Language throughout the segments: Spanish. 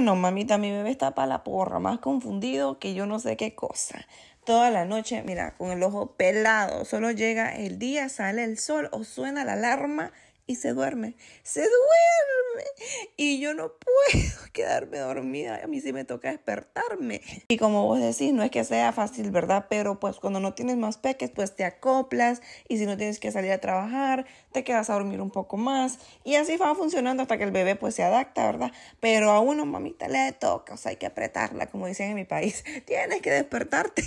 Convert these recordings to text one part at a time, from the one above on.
no, mamita, mi bebé está para la porra, más confundido que yo no sé qué cosa. Toda la noche, mira, con el ojo pelado, solo llega el día, sale el sol o suena la alarma y se duerme. ¡Se duerme! Y yo no puedo quedarme dormida. A mí sí me toca despertarme. Y como vos decís, no es que sea fácil, ¿verdad? Pero pues cuando no tienes más peques, pues te acoplas. Y si no tienes que salir a trabajar, te quedas a dormir un poco más. Y así va funcionando hasta que el bebé pues se adapta, ¿verdad? Pero a uno, mamita, le toca. O sea, hay que apretarla, como dicen en mi país. Tienes que despertarte.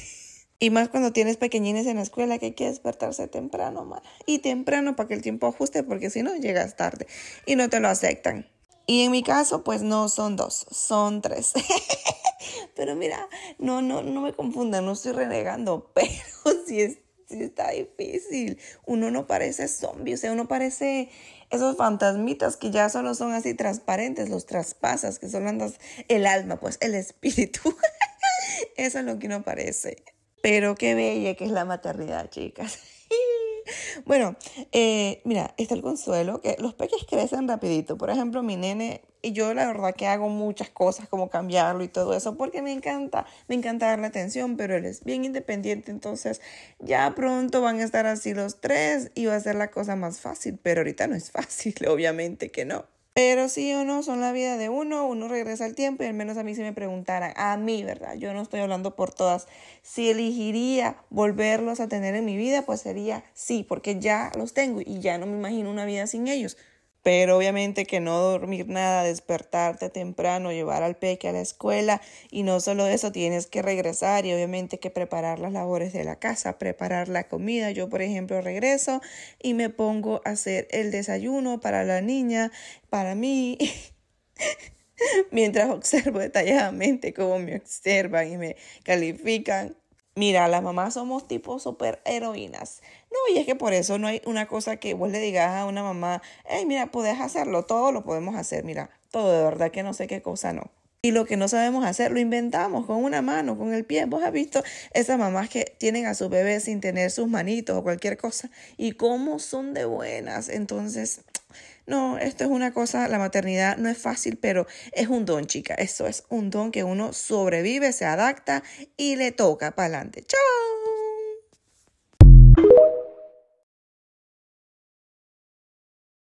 Y más cuando tienes pequeñines en la escuela que hay que despertarse temprano, Y temprano para que el tiempo ajuste, porque si no llegas tarde y no te lo aceptan. Y en mi caso, pues no son dos, son tres. pero mira, no, no, no me confundan, no estoy renegando, pero sí, es, está difícil. Uno no parece zombie, o sea, uno parece esos fantasmitas que ya solo son así transparentes, los traspasas, que solo andas el alma, pues el espíritu. Eso es lo que uno parece. Pero qué bella que es la maternidad, chicas. bueno, eh, mira, está el consuelo, que los peques crecen rapidito. Por ejemplo, mi nene, y yo la verdad que hago muchas cosas como cambiarlo y todo eso, porque me encanta, me encanta darle atención, pero él es bien independiente, entonces ya pronto van a estar así los tres y va a ser la cosa más fácil, pero ahorita no es fácil, obviamente que no. Pero sí o no, son la vida de uno, uno regresa al tiempo y al menos a mí si me preguntaran, a mí, ¿verdad? Yo no estoy hablando por todas. Si elegiría volverlos a tener en mi vida, pues sería sí, porque ya los tengo y ya no me imagino una vida sin ellos. Pero obviamente que no dormir nada, despertarte temprano, llevar al peque a la escuela y no solo eso, tienes que regresar y obviamente que preparar las labores de la casa, preparar la comida. Yo, por ejemplo, regreso y me pongo a hacer el desayuno para la niña, para mí. mientras observo detalladamente cómo me observan y me califican Mira, las mamás somos tipo heroínas. No, y es que por eso no hay una cosa que vos le digas a una mamá, hey, mira, podés hacerlo, todo lo podemos hacer, mira, todo, de verdad que no sé qué cosa no. Y lo que no sabemos hacer, lo inventamos con una mano, con el pie. Vos has visto esas mamás que tienen a su bebé sin tener sus manitos o cualquier cosa. Y cómo son de buenas. Entonces, no, esto es una cosa, la maternidad no es fácil, pero es un don, chica. Eso es un don que uno sobrevive, se adapta y le toca para adelante. ¡Chao!